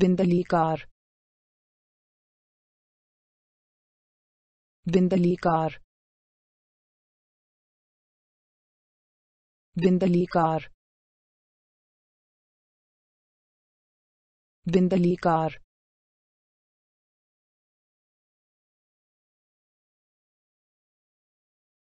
बिंदलीकार बिंदलीकार बिंदलीकार बिंदलीकार